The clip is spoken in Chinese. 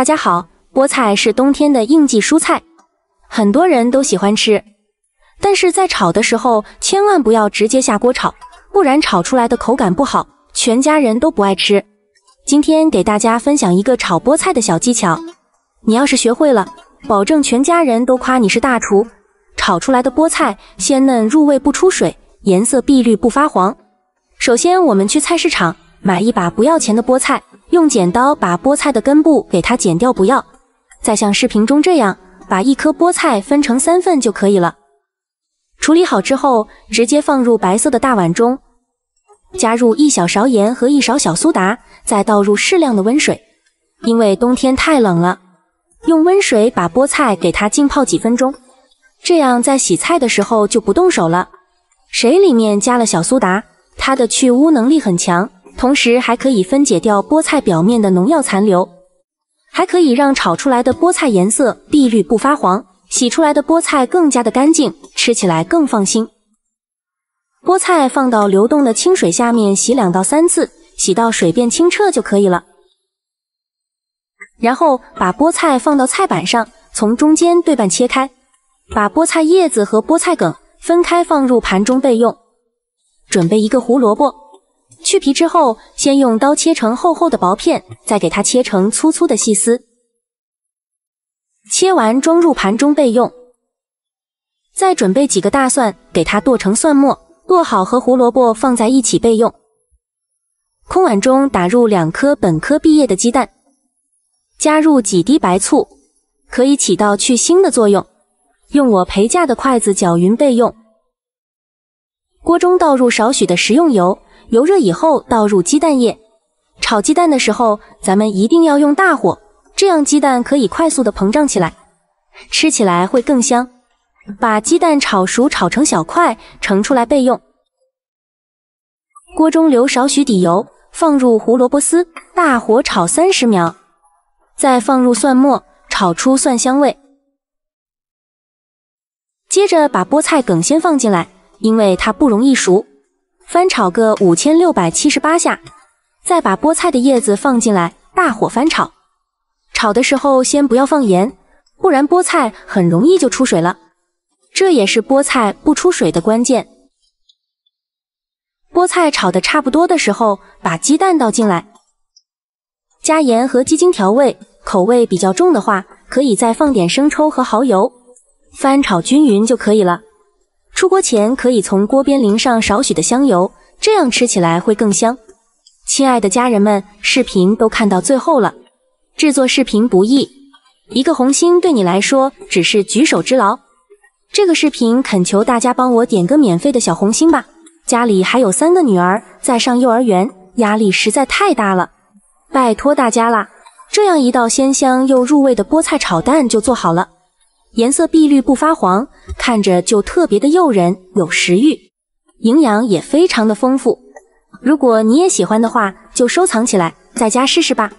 大家好，菠菜是冬天的应季蔬菜，很多人都喜欢吃，但是在炒的时候千万不要直接下锅炒，不然炒出来的口感不好，全家人都不爱吃。今天给大家分享一个炒菠菜的小技巧，你要是学会了，保证全家人都夸你是大厨，炒出来的菠菜鲜嫩入味不出水，颜色碧绿不发黄。首先我们去菜市场买一把不要钱的菠菜。用剪刀把菠菜的根部给它剪掉，不要。再像视频中这样，把一颗菠菜分成三份就可以了。处理好之后，直接放入白色的大碗中，加入一小勺盐和一勺小苏打，再倒入适量的温水。因为冬天太冷了，用温水把菠菜给它浸泡几分钟，这样在洗菜的时候就不动手了。水里面加了小苏打，它的去污能力很强。同时还可以分解掉菠菜表面的农药残留，还可以让炒出来的菠菜颜色碧绿不发黄，洗出来的菠菜更加的干净，吃起来更放心。菠菜放到流动的清水下面洗两到三次，洗到水变清澈就可以了。然后把菠菜放到菜板上，从中间对半切开，把菠菜叶子和菠菜梗分开放入盘中备用。准备一个胡萝卜。去皮之后，先用刀切成厚厚的薄片，再给它切成粗粗的细丝。切完装入盘中备用。再准备几个大蒜，给它剁成蒜末，剁好和胡萝卜放在一起备用。空碗中打入两颗本科毕业的鸡蛋，加入几滴白醋，可以起到去腥的作用。用我陪嫁的筷子搅匀备用。锅中倒入少许的食用油。油热以后，倒入鸡蛋液。炒鸡蛋的时候，咱们一定要用大火，这样鸡蛋可以快速的膨胀起来，吃起来会更香。把鸡蛋炒熟，炒成小块，盛出来备用。锅中留少许底油，放入胡萝卜丝，大火炒三十秒，再放入蒜末，炒出蒜香味。接着把菠菜梗先放进来，因为它不容易熟。翻炒个五千六百七十八下，再把菠菜的叶子放进来，大火翻炒。炒的时候先不要放盐，不然菠菜很容易就出水了。这也是菠菜不出水的关键。菠菜炒的差不多的时候，把鸡蛋倒进来，加盐和鸡精调味。口味比较重的话，可以再放点生抽和蚝油，翻炒均匀就可以了。出锅前可以从锅边淋上少许的香油，这样吃起来会更香。亲爱的家人们，视频都看到最后了，制作视频不易，一个红心对你来说只是举手之劳。这个视频恳求大家帮我点个免费的小红心吧。家里还有三个女儿在上幼儿园，压力实在太大了，拜托大家啦。这样一道鲜香又入味的菠菜炒蛋就做好了。颜色碧绿不发黄，看着就特别的诱人，有食欲，营养也非常的丰富。如果你也喜欢的话，就收藏起来，在家试试吧。